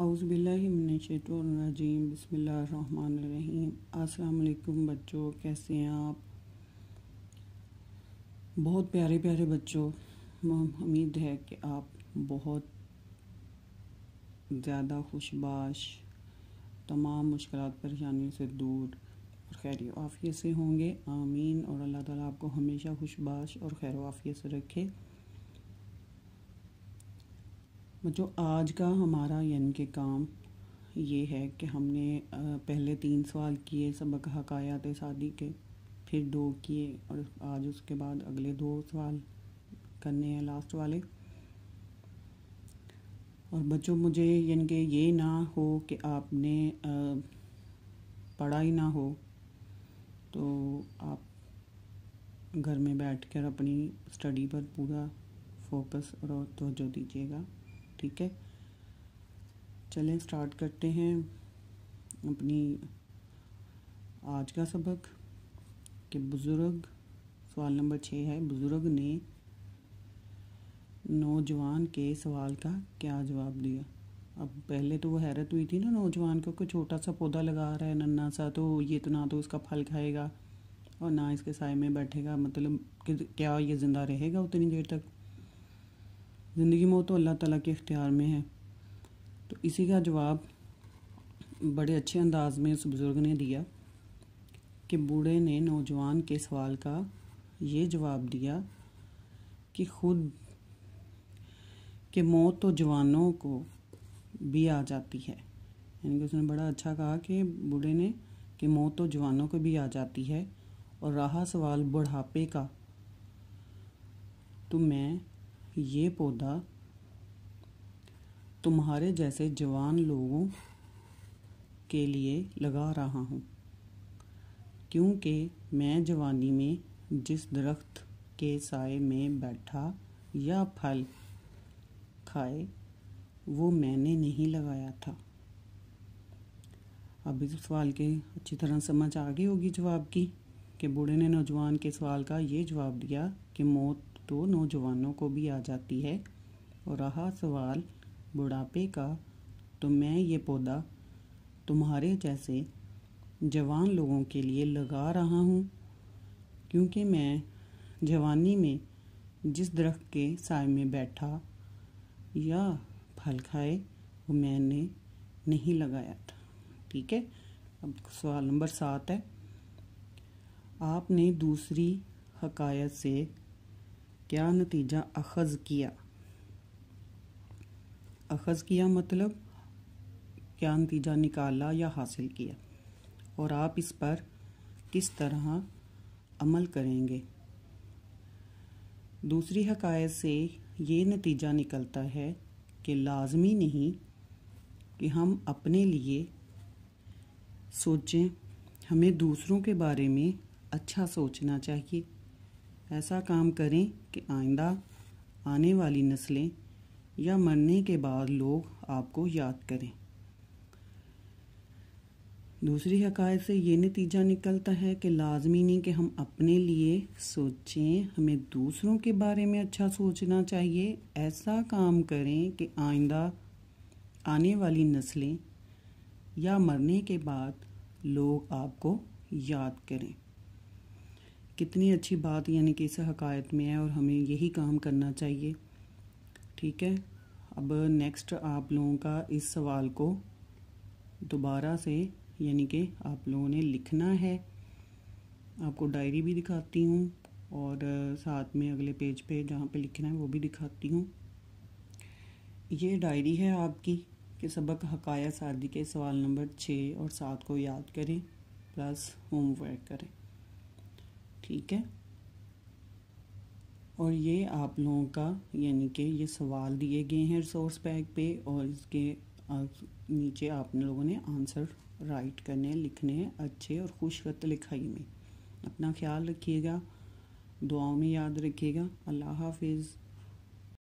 अउज़बिल्लिमिनशतरजीम बसमीम असलकुम बच्चों कैसे हैं आप बहुत प्यारे प्यारे बच्चों उम्मीद है कि आप बहुत ज़्यादा खुशबाश तमाम मुश्किल परेशानियों से दूर और खैर वाफ़ियत से होंगे आमीन और अल्लाह ताला आपको हमेशा खुशबाश और खैर वाफ़ियत से रखे बच्चों आज का हमारा यानी कि काम ये है कि हमने पहले तीन सवाल किए सबक हकायात शादी के फिर दो किए और आज उसके बाद अगले दो सवाल करने हैं लास्ट वाले और बच्चों मुझे यानी कि ये ना हो कि आपने पढ़ा ही ना हो तो आप घर में बैठकर अपनी स्टडी पर पूरा फोकस और तोजो दीजिएगा ठीक है चलें स्टार्ट करते हैं अपनी आज का सबक कि बुज़ुर्ग सवाल नंबर छः है बुज़ुर्ग ने नौजवान के सवाल का क्या जवाब दिया अब पहले तो वो हैरत हुई थी ना नौजवान को कोई छोटा सा पौधा लगा रहा है नन्ना सा तो ये तो ना तो उसका फल खाएगा और ना इसके साय में बैठेगा मतलब कि क्या ये ज़िंदा रहेगा उतनी देर तक ज़िंदगी मौत तो अल्लाह ताला के इख्तियार में है तो इसी का जवाब बड़े अच्छे अंदाज में उस बुज़ुर्ग ने दिया कि बूढ़े ने नौजवान के सवाल का ये जवाब दिया कि खुद के मौत तो जवानों को भी आ जाती है यानी कि उसने बड़ा अच्छा कहा कि बूढ़े ने कि मौत तो जवानों को भी आ जाती है और रहा सवाल बुढ़ापे का तो मैं ये पौधा तुम्हारे जैसे जवान लोगों के लिए लगा रहा हूँ क्योंकि मैं जवानी में जिस दरख्त के साय में बैठा या फल खाए वो मैंने नहीं लगाया था अभी तो सवाल के अच्छी तरह समझ आ गई होगी जवाब की कि बूढ़े ने नौजवान के सवाल का ये जवाब दिया कि मौत तो नौजवानों को भी आ जाती है और रहा सवाल बुढ़ापे का तो मैं ये पौधा तुम्हारे जैसे जवान लोगों के लिए लगा रहा हूँ क्योंकि मैं जवानी में जिस दरख्त के साय में बैठा या फल खाए वो मैंने नहीं लगाया था ठीक है अब सवाल नंबर सात है आपने दूसरी हकायत से क्या नतीजा अखज़ किया अखज़ किया मतलब क्या नतीजा निकाला या हासिल किया और आप इस पर किस तरह अमल करेंगे दूसरी हकायत से ये नतीजा निकलता है कि लाजमी नहीं कि हम अपने लिए सोचें हमें दूसरों के बारे में अच्छा सोचना चाहिए ऐसा काम करें कि आइंदा आने वाली नस्लें या मरने के बाद लोग आपको याद करें दूसरी हकायद से ये नतीजा निकलता है कि लाजमी नहीं कि हम अपने लिए सोचें हमें दूसरों के बारे में अच्छा सोचना चाहिए ऐसा काम करें कि आइंदा आने वाली नस्लें या मरने के बाद लोग आपको याद करें कितनी अच्छी बात यानी कि इस हकायत में है और हमें यही काम करना चाहिए ठीक है अब नेक्स्ट आप लोगों का इस सवाल को दोबारा से यानी कि आप लोगों ने लिखना है आपको डायरी भी दिखाती हूँ और साथ में अगले पेज पे जहाँ पे लिखना है वो भी दिखाती हूँ ये डायरी है आपकी कि सबक हकाया सादी के सवाल नंबर छः और सात को याद करें प्लस होमवर्क करें ठीक है और ये आप लोगों का यानी कि ये सवाल दिए गए हैं रिसोर्स पैक पे और इसके नीचे आप लोगों ने आंसर राइट करने लिखने हैं अच्छे और खुशखत लिखाई में अपना ख्याल रखिएगा दुआओं में याद रखिएगा अल्लाह हाफिज़